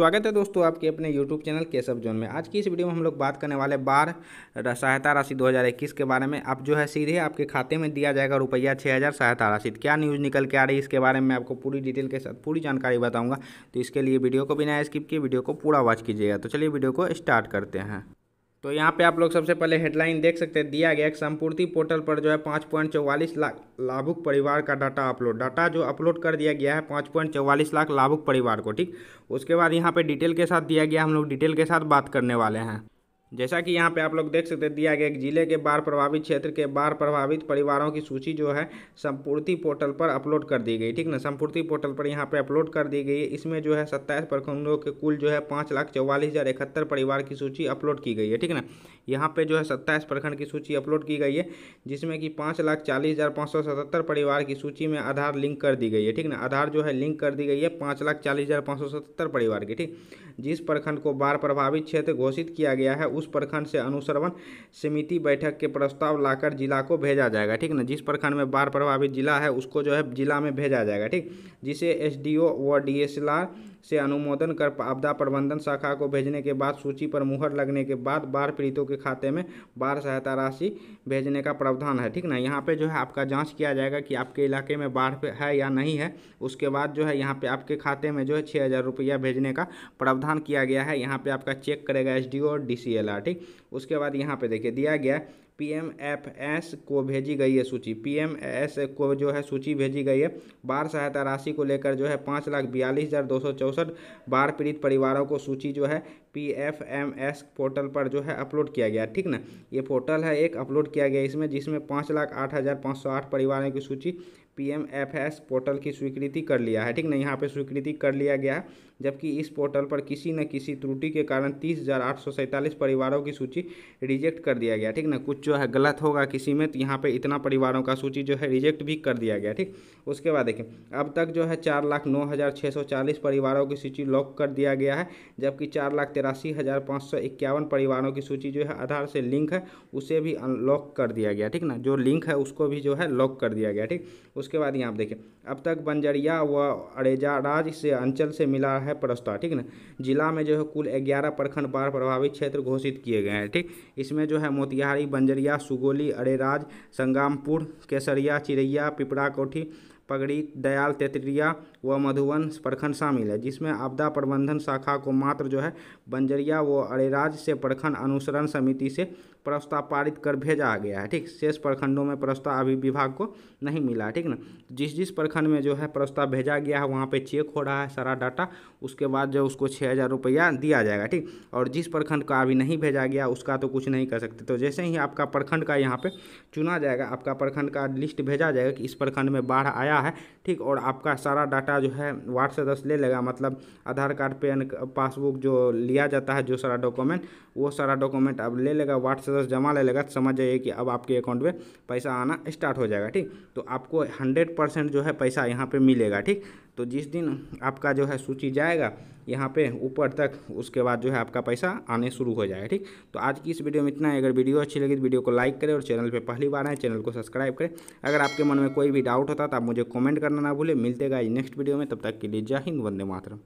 स्वागत है दोस्तों आपके अपने YouTube चैनल केशव जोन में आज की इस वीडियो में हम लोग बात करने वाले बार सहायता राशि 2021 के बारे में आप जो है सीधे आपके खाते में दिया जाएगा रुपया 6000 सहायता राशि क्या न्यूज़ निकल के आ रही है इसके बारे में आपको पूरी डिटेल के साथ पूरी जानकारी बताऊंगा तो इसके लिए वीडियो को बिना स्किप किए वीडियो को पूरा वॉच कीजिएगा तो चलिए वीडियो को स्टार्ट करते हैं तो यहाँ पे आप लोग सबसे पहले हेडलाइन देख सकते हैं दिया गया एक संपूर्ति पोर्टल पर जो है पाँच पॉइंट चौवालीस लाख लाभुक परिवार का डाटा अपलोड डाटा जो अपलोड कर दिया गया है पाँच पॉइंट चौवालीस लाख लाभुक परिवार को ठीक उसके बाद यहाँ पे डिटेल के साथ दिया गया हम लोग डिटेल के साथ बात करने वाले हैं जैसा कि यहाँ पे आप लोग देख सकते दिया गया जिले के बाढ़ प्रभावित क्षेत्र के बाढ़ प्रभावित परिवारों की सूची जो है संपूर्ति पोर्टल पर अपलोड कर दी गई ठीक ना संपूर्ति पोर्टल पर यहाँ पे अपलोड कर दी गई है इसमें जो है सत्ताईस प्रखंडों के कुल जो है पाँच लाख चौवालीस हज़ार इकहत्तर परिवार की सूची अपलोड की गई है ठीक ना यहाँ पर जो है सत्ताईस प्रखंड की सूची अपलोड की गई है जिसमें कि पाँच लाख चालीस हज़ार पाँच सौ सतहत्तर परिवार की सूची में आधार लिंक कर दी गई है ठीक ना आधार जो है लिंक कर दी गई है पाँच लाख चालीस हज़ार पाँच सौ सतहत्तर परिवार की ठीक जिस प्रखंड को बाढ़ प्रभावित क्षेत्र घोषित किया गया है उस प्रखंड से अनुसरण समिति बैठक के प्रस्ताव लाकर जिला को भेजा जाएगा ठीक ना जिस प्रखंड में बाढ़ प्रभावित जिला है उसको जो है जिला में भेजा जाएगा ठीक जिसे एस डी ओ व डी एस एल आर से अनुमोदन कर आपदा प्रबंधन शाखा को भेजने के बाद सूची पर मुहर लगने के बाद बाढ़ पीड़ितों के खाते में बाढ़ सहायता राशि भेजने का प्रावधान है ठीक ना यहाँ पे जो है आपका जांच किया जाएगा कि आपके इलाके में बाढ़ पे है या नहीं है उसके बाद जो है यहाँ पे आपके खाते में जो है छः हज़ार रुपया भेजने का प्रावधान किया गया है यहाँ पे आपका चेक करेगा एस डी और डी सी एल आर ठीक उसके बाद यहाँ पे देखिए दिया गया पीएमएफएस को भेजी गई है सूची पीएमएस को जो है सूची भेजी गई है बार सहायता राशि को लेकर जो है पाँच लाख बयालीस हज़ार दो सौ चौंसठ बाढ़ पीड़ित परिवारों को सूची जो है P F M S portal पर जो है अपलोड किया गया ठीक ना ये पोर्टल है एक अपलोड किया गया इसमें जिसमें पाँच लाख आठ हज़ार पाँच सौ आठ परिवारों की सूची P M F S portal की स्वीकृति कर लिया है ठीक ना यहाँ पे स्वीकृति कर लिया गया है जबकि इस पोर्टल पर किसी न किसी त्रुटि के कारण तीस हज़ार आठ सौ सैंतालीस परिवारों की सूची रिजेक्ट कर दिया गया ठीक ना कुछ जो है गलत होगा किसी में तो यहाँ पे इतना परिवारों का सूची जो है रिजेक्ट भी कर दिया गया ठीक उसके बाद देखें अब तक जो है चार लाख नौ हज़ार छः सौ चालीस परिवारों की सूची लॉक कर दिया गया है जबकि चार लाख तिरासी हज़ार पाँच सौ इक्यावन परिवारों की सूची जो है आधार से लिंक है उसे भी अनलॉक कर दिया गया ठीक ना जो लिंक है उसको भी जो है लॉक कर दिया गया ठीक उसके बाद यहाँ आप देखिए अब तक बंजरिया व अरेजाराज से अंचल से मिला है प्रस्ताव ठीक ना जिला में जो है कुल ग्यारह प्रखंड बाढ़ प्रभावित क्षेत्र घोषित किए गए हैं ठीक इसमें जो है मोतिहारी बंजरिया सुगोली अरेराज संग्रामपुर केसरिया चिरैया पिपरा कोठी पगड़ी दयाल तेतरिया व मधुबन प्रखंड शामिल है जिसमें आपदा प्रबंधन शाखा को मात्र जो है बंजरिया व अरेराज से प्रखंड अनुसरण समिति से प्रस्ताव पारित कर भेजा गया है ठीक शेष प्रखंडों में प्रस्ताव अभी विभाग को नहीं मिला ठीक ना जिस जिस प्रखंड में जो है प्रस्ताव भेजा गया है वहाँ पे चेक हो रहा है सारा डाटा उसके बाद जो उसको छः हज़ार रुपया दिया जाएगा ठीक और जिस प्रखंड का अभी नहीं भेजा गया उसका तो कुछ नहीं कर सकते तो जैसे ही आपका प्रखंड का यहाँ पर चुना जाएगा आपका प्रखंड का लिस्ट भेजा जाएगा कि इस प्रखंड में बाढ़ आया होता है ठीक और आपका सारा डाटा जो है वार्ड सदस्य ले लेगा मतलब आधार कार्ड पेन पासबुक जो लिया जाता है जो सारा डॉक्यूमेंट वो सारा डॉक्यूमेंट अब ले लेगा वार्ड सदस्य जमा ले लेगा तो समझ जाइए कि अब आपके अकाउंट में पैसा आना स्टार्ट हो जाएगा ठीक तो आपको हंड्रेड परसेंट जो है पैसा यहाँ पर मिलेगा ठीक तो जिस दिन आपका जो है सूची जाएगा यहाँ पे ऊपर तक उसके बाद जो है आपका पैसा आने शुरू हो जाएगा ठीक तो आज की इस वीडियो में इतना है अगर वीडियो अच्छी लगी तो वीडियो को लाइक करें और चैनल पर पहली बार आए चैनल को सब्सक्राइब करें अगर आपके मन में कोई भी डाउट होता तो आप मुझे कॉमेंट करना ना भूलें मिलते गए नेक्स्ट वीडियो में तब तक के लिए जय हिंद वंदे मातरम